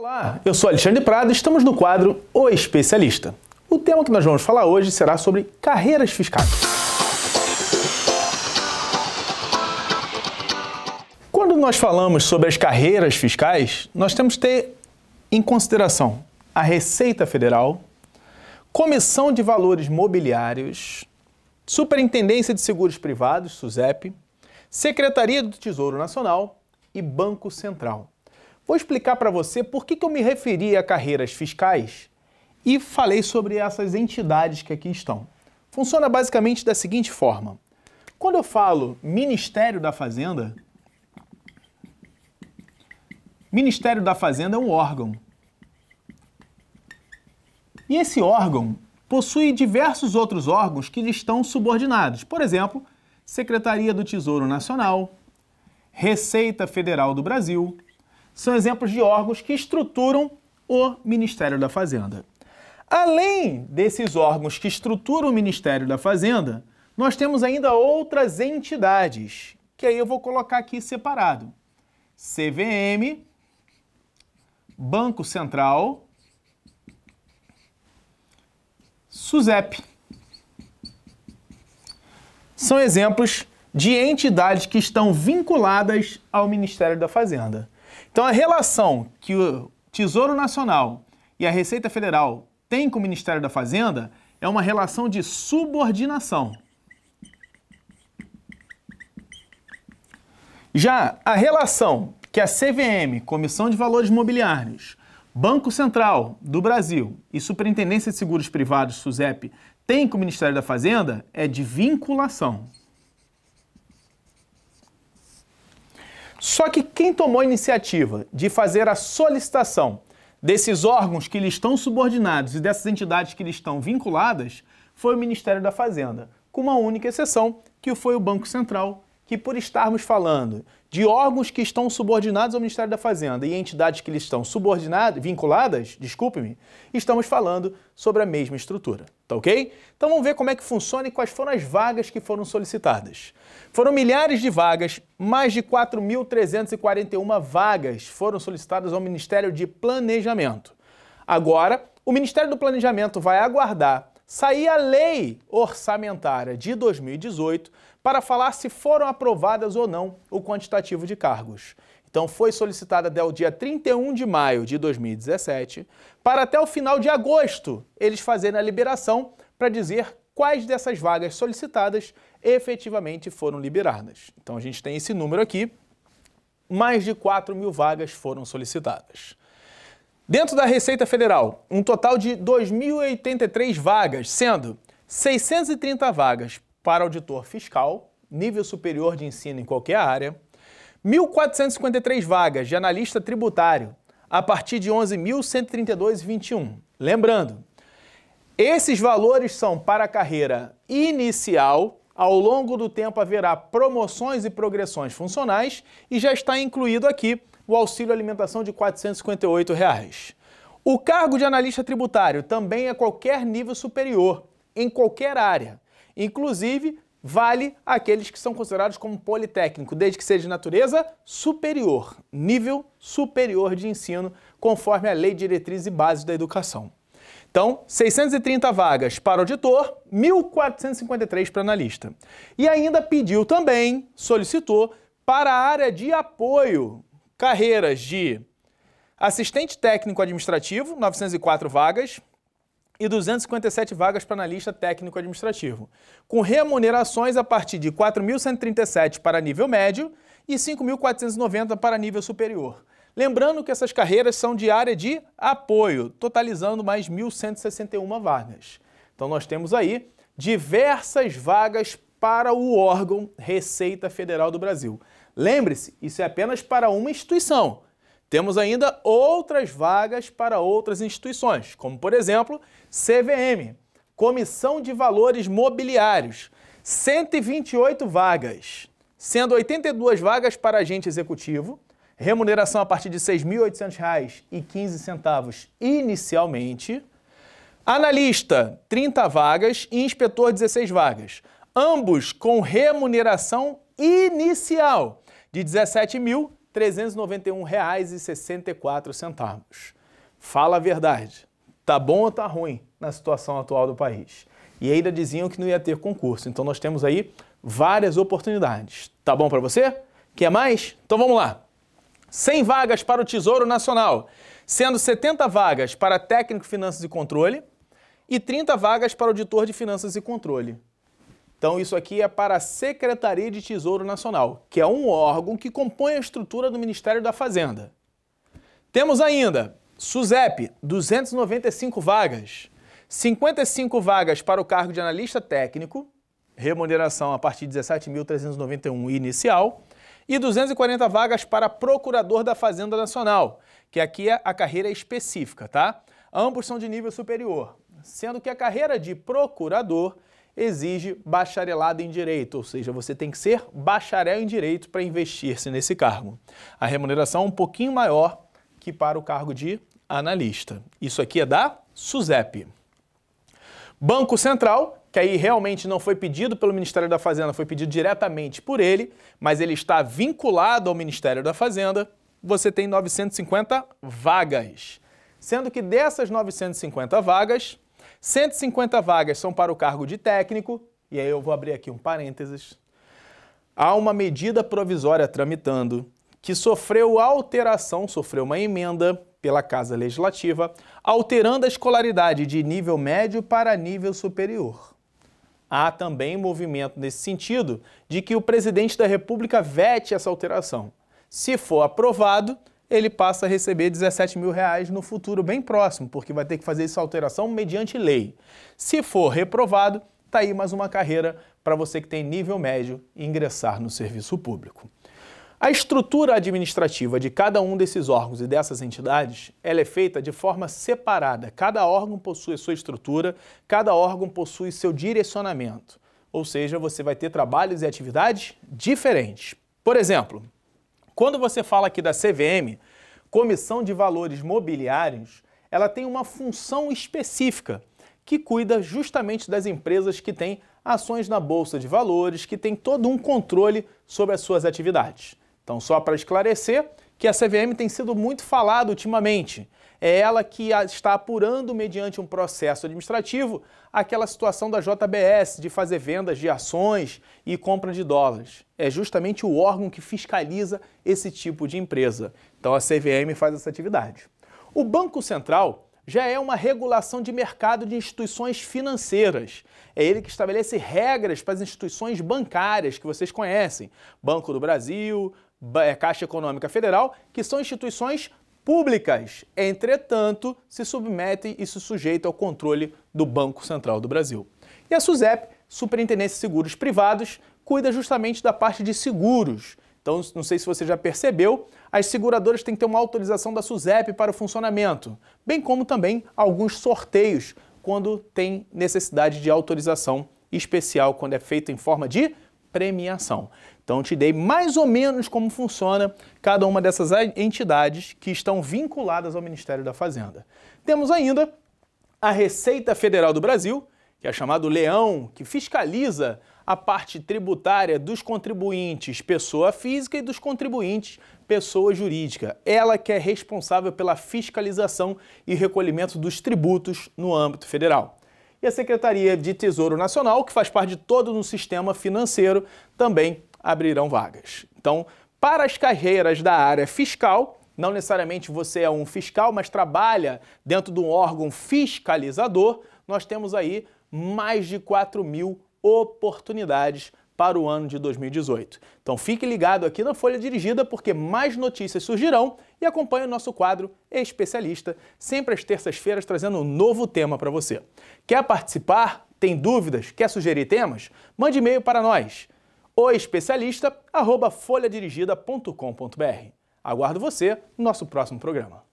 Olá, eu sou Alexandre Prado e estamos no quadro O Especialista. O tema que nós vamos falar hoje será sobre carreiras fiscais. Quando nós falamos sobre as carreiras fiscais, nós temos que ter em consideração a Receita Federal, Comissão de Valores Mobiliários, Superintendência de Seguros Privados, SUSEP, Secretaria do Tesouro Nacional e Banco Central. Vou explicar para você por que, que eu me referi a carreiras fiscais e falei sobre essas entidades que aqui estão. Funciona basicamente da seguinte forma: quando eu falo Ministério da Fazenda, Ministério da Fazenda é um órgão. E esse órgão possui diversos outros órgãos que lhe estão subordinados. Por exemplo, Secretaria do Tesouro Nacional, Receita Federal do Brasil, são exemplos de órgãos que estruturam o Ministério da Fazenda. Além desses órgãos que estruturam o Ministério da Fazenda, nós temos ainda outras entidades, que aí eu vou colocar aqui separado: CVM, Banco Central, SUSEP. São exemplos de entidades que estão vinculadas ao Ministério da Fazenda. Então, a relação que o Tesouro Nacional e a Receita Federal têm com o Ministério da Fazenda é uma relação de subordinação. Já a relação que a CVM, Comissão de Valores Mobiliários, Banco Central do Brasil e Superintendência de Seguros Privados, SUSEP, tem com o Ministério da Fazenda é de vinculação. Só que quem tomou a iniciativa de fazer a solicitação desses órgãos que lhe estão subordinados e dessas entidades que lhe estão vinculadas foi o Ministério da Fazenda, com uma única exceção, que foi o Banco Central, que por estarmos falando de órgãos que estão subordinados ao Ministério da Fazenda e entidades que lhe estão subordinadas, vinculadas, desculpe-me, estamos falando sobre a mesma estrutura tá ok? Então vamos ver como é que funciona e quais foram as vagas que foram solicitadas. Foram milhares de vagas, mais de 4.341 vagas foram solicitadas ao Ministério de Planejamento. Agora, o Ministério do Planejamento vai aguardar sair a lei orçamentária de 2018 para falar se foram aprovadas ou não o quantitativo de cargos. Então foi solicitada até o dia 31 de maio de 2017, para até o final de agosto eles fazerem a liberação para dizer quais dessas vagas solicitadas efetivamente foram liberadas. Então a gente tem esse número aqui, mais de 4 mil vagas foram solicitadas. Dentro da Receita Federal, um total de 2.083 vagas, sendo 630 vagas para auditor fiscal, nível superior de ensino em qualquer área, 1.453 vagas de analista tributário a partir de 11.132,21. Lembrando, esses valores são para a carreira inicial. Ao longo do tempo haverá promoções e progressões funcionais e já está incluído aqui o auxílio alimentação de R$ 458. Reais. O cargo de analista tributário também é qualquer nível superior, em qualquer área Inclusive, vale aqueles que são considerados como politécnico, desde que seja de natureza superior, nível superior de ensino, conforme a Lei Diretriz e Bases da Educação. Então, 630 vagas para auditor, 1.453 para analista. E ainda pediu também, solicitou, para a área de apoio, carreiras de assistente técnico administrativo, 904 vagas, e 257 vagas para analista técnico-administrativo, com remunerações a partir de 4.137 para nível médio e 5.490 para nível superior. Lembrando que essas carreiras são de área de apoio, totalizando mais 1.161 vagas. Então nós temos aí diversas vagas para o órgão Receita Federal do Brasil. Lembre-se, isso é apenas para uma instituição. Temos ainda outras vagas para outras instituições, como por exemplo, CVM, Comissão de Valores Mobiliários, 128 vagas, sendo 82 vagas para agente executivo, remuneração a partir de R$ 6.800 e 15 centavos inicialmente, analista 30 vagas e inspetor 16 vagas, ambos com remuneração inicial de R$ 17.000 R$ 391,64. Fala a verdade, tá bom ou tá ruim na situação atual do país? E ainda diziam que não ia ter concurso, então nós temos aí várias oportunidades. Tá bom para você? Quer mais? Então vamos lá. 100 vagas para o Tesouro Nacional, sendo 70 vagas para técnico finanças e controle e 30 vagas para auditor de finanças e controle. Então, isso aqui é para a Secretaria de Tesouro Nacional, que é um órgão que compõe a estrutura do Ministério da Fazenda. Temos ainda SUSEP, 295 vagas. 55 vagas para o cargo de analista técnico, remuneração a partir de 17.391 inicial, e 240 vagas para procurador da Fazenda Nacional, que aqui é a carreira específica, tá? Ambos são de nível superior, sendo que a carreira de procurador exige bacharelado em direito, ou seja, você tem que ser bacharel em direito para investir-se nesse cargo. A remuneração é um pouquinho maior que para o cargo de analista. Isso aqui é da SUSEP. Banco Central, que aí realmente não foi pedido pelo Ministério da Fazenda, foi pedido diretamente por ele, mas ele está vinculado ao Ministério da Fazenda, você tem 950 vagas. Sendo que dessas 950 vagas, 150 vagas são para o cargo de técnico, e aí eu vou abrir aqui um parênteses. Há uma medida provisória tramitando que sofreu alteração, sofreu uma emenda pela Casa Legislativa, alterando a escolaridade de nível médio para nível superior. Há também movimento nesse sentido de que o presidente da República vete essa alteração. Se for aprovado, ele passa a receber 17 mil reais no futuro bem próximo, porque vai ter que fazer essa alteração mediante lei. Se for reprovado, tá aí mais uma carreira para você que tem nível médio ingressar no serviço público. A estrutura administrativa de cada um desses órgãos e dessas entidades, ela é feita de forma separada. Cada órgão possui sua estrutura, cada órgão possui seu direcionamento. Ou seja, você vai ter trabalhos e atividades diferentes. Por exemplo, quando você fala aqui da CVM, Comissão de Valores Mobiliários, ela tem uma função específica que cuida justamente das empresas que têm ações na bolsa de valores, que tem todo um controle sobre as suas atividades. Então, só para esclarecer, que a CVM tem sido muito falada ultimamente. É ela que está apurando, mediante um processo administrativo, aquela situação da JBS de fazer vendas de ações e compra de dólares. É justamente o órgão que fiscaliza esse tipo de empresa. Então a CVM faz essa atividade. O Banco Central já é uma regulação de mercado de instituições financeiras. É ele que estabelece regras para as instituições bancárias que vocês conhecem: Banco do Brasil, é, Caixa Econômica Federal, que são instituições públicas, entretanto, se submetem e se sujeitam ao controle do Banco Central do Brasil. E a SUSEP, Superintendência de Seguros Privados, cuida justamente da parte de seguros. Então, não sei se você já percebeu, as seguradoras têm que ter uma autorização da SUSEP para o funcionamento, bem como também alguns sorteios quando tem necessidade de autorização especial, quando é feito em forma de premiação. Então, te dei mais ou menos como funciona cada uma dessas entidades que estão vinculadas ao Ministério da Fazenda. Temos ainda a Receita Federal do Brasil, que é chamado leão, que fiscaliza a parte tributária dos contribuintes pessoa física e dos contribuintes pessoa jurídica. Ela que é responsável pela fiscalização e recolhimento dos tributos no âmbito federal e a Secretaria de Tesouro Nacional, que faz parte de todo o sistema financeiro, também abrirão vagas. Então, para as carreiras da área fiscal, não necessariamente você é um fiscal, mas trabalha dentro de um órgão fiscalizador, nós temos aí mais de 4 mil oportunidades para o ano de 2018. Então fique ligado aqui na Folha Dirigida porque mais notícias surgirão e acompanhe o nosso quadro Especialista, sempre às terças-feiras trazendo um novo tema para você. Quer participar? Tem dúvidas? Quer sugerir temas? Mande e-mail para nós, oespecialista@folhadirigida.com.br. Aguardo você no nosso próximo programa.